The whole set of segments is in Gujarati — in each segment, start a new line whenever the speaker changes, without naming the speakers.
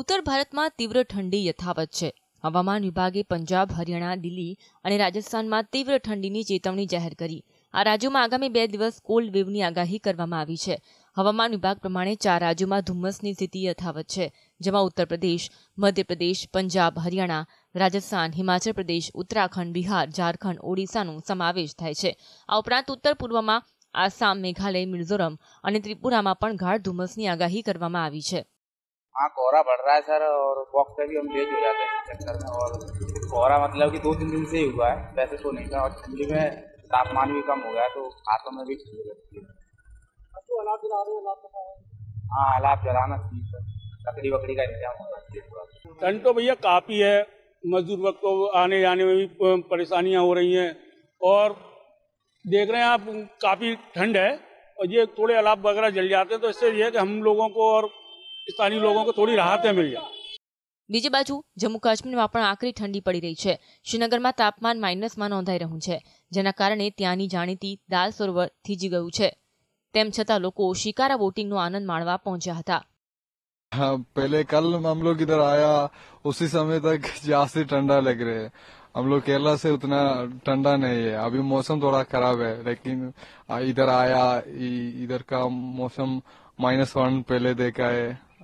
ઉત્તર ભારતમાં તીવ્ર ઠંડી યથાવત છે હવામાન વિભાગે પંજાબ હરિયાણા દિલ્હી અને રાજસ્થાનમાં તીવ્ર ઠંડીની ચેતવણી જાહેર કરી આ રાજ્યોમાં આગામી બે દિવસ કોલ્ડ વેવની આગાહી કરવામાં આવી છે હવામાન વિભાગ પ્રમાણે ચાર રાજ્યોમાં ધુમ્મસની સ્થિતિ યથાવત છે જેમાં ઉત્તર પ્રદેશ મધ્યપ્રદેશ પંજાબ હરિયાણા રાજસ્થાન હિમાચલ પ્રદેશ ઉત્તરાખંડ બિહાર ઝારખંડ ઓડિશાનો સમાવેશ થાય છે આ ઉપરાંત ઉત્તર પૂર્વમાં આસામ મેઘાલય મિઝોરમ અને ત્રિપુરામાં પણ ગાઢ ધુમ્મસની આગાહી કરવામાં આવી છે
हाँ कोहरा बढ़ रहा है सर और बॉक्स पे भी हम लेट हो जाते हैं चक्कर में और कोहरा मतलब कि दो तीन दिन से ही हुआ है वैसे तो नहीं था और ठंडी में तापमान भी कम हो गया तो हाथों में भी ठंडी लगती है हाँ अलाप जलाना चाहिए सर लकड़ी वकड़ी का इंतजाम होना चाहिए ठंड तो भैया काफ़ी है मजदूर वक्त को आने जाने में भी परेशानियाँ हो रही हैं और देख रहे हैं आप काफ़ी ठंड है और ये थोड़े अलाप वगैरह जल जाते हैं तो इससे ये है कि हम लोगों को और સ્થાનિક લોકો को થોડી રાહત मिली है
બીજી બાજુ જમ્મુ કાશ્મીરમાં પણ આકરી ઠંડી પડી રહી છે શ્રીનગરમાં તાપમાન માઇનસમાં નોંધાઈ રહ્યું છે જેના કારણે ત્યાંની જાણીતી દાલ સરોવર થીજી ગયું છે તેમ છતાં લોકો શિકારા બોટિંગનો આનંદ માણવા પહોંચ્યા હતા
हाँ, पहले कल हम लोग इधर आया उसी समय तक जास्ती ठंडा लग रहे है हम लोग केरला से उतना ठंडा नहीं है अभी मौसम थोड़ा खराब है लेकिन इधर आया इधर का मौसम माइनस वन पहले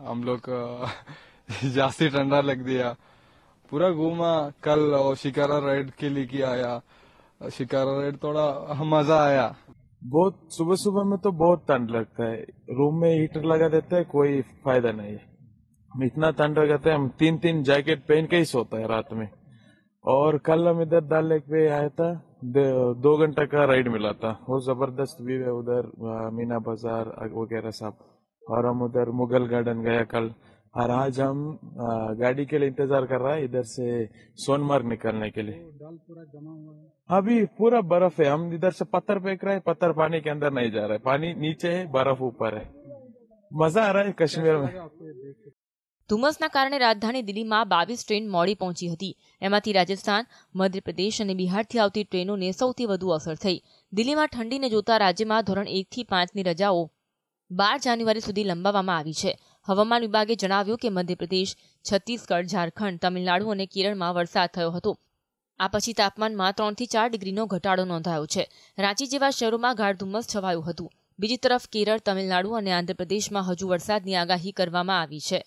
हम लोग जासी ठंडा लग दिया पूरा घूमा कल और शिकारा राइड के लिए किया आया शिकारा राइड थोड़ा मजा आया बहुत
सुबह सुबह में तो बहुत ठंड लगता है रूम में हीटर लगा देते हैं कोई फायदा नहीं है इतना ठंड लगाते हैं हम तीन तीन जैकेट पहन के ही सोता है रात में और कल हम इधर दाल लेक पे आया था दो घंटा का राइड मिला था वो जबरदस्त व्यू है उधर मीना बाजार वगैरह सब और हम उधर मुगल गार्डन गया कल और आज हम गाड़ी के लिए इंतजार कर रहा है इधर से सोनमर्ग निकलने के लिए अभी पूरा बर्फ है हम इधर से पत्थर फेंक रहे हैं पत्थर पानी के अंदर नहीं जा रहा है पानी नीचे है बर्फ ऊपर है
राजधानी दिल्ली में बीस ट्रेन मोड़ी पहुंची थी एम राजस्थान मध्य प्रदेश और बिहार રાજસ્થાન आती ट्रेनों ने सौ असर थी दिल्ली में થઈ ने जोता राज्य में धोरण एक पांच રજાઓ બાર જાન્યુઆરી સુધી લંબાવવામાં આવી છે હવામાન વિભાગે જણાવ્યું કે મધ્યપ્રદેશ છત્તીસગઢ ઝારખંડ તમિલનાડુ અને કેરળમાં વરસાદ થયો હતો આ પછી તાપમાનમાં ત્રણથી ચાર ડિગ્રીનો ઘટાડો નોંધાયો છે રાંચી જેવા શહેરોમાં ગાઢ ધુમ્મસ છવાયું હતું બીજી તરફ કેરળ તમિલનાડુ અને આંધ્રપ્રદેશમાં હજુ વરસાદની આગાહી કરવામાં આવી છે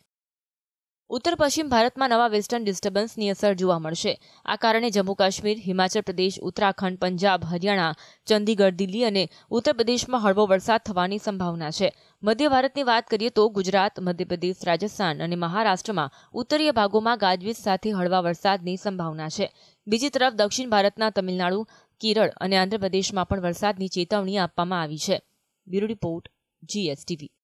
ઉત્તર પશ્ચિમ ભારતમાં નવા વેસ્ટર્ન ડિસ્ટર્બન્સની અસર જોવા મળશે આ કારણે જમ્મુ કાશ્મીર હિમાચલ પ્રદેશ ઉત્તરાખંડ પંજાબ હરિયાણા ચંદીગઢ દિલ્હી અને ઉત્તર પ્રદેશમાં હળવો વરસાદ થવાની સંભાવના છે મધ્ય ભારતની વાત કરીએ તો ગુજરાત મધ્યપ્રદેશ રાજસ્થાન અને મહારાષ્ટ્રમાં ઉત્તરીય ભાગોમાં ગાજવીજ સાથે હળવા વરસાદની સંભાવના છે બીજી તરફ દક્ષિણ ભારતના તમિલનાડુ કેરળ અને આંધ્રપ્રદેશમાં પણ વરસાદની ચેતવણી આપવામાં આવી છે બ્યુરો રિપોર્ટ જીએસટીવી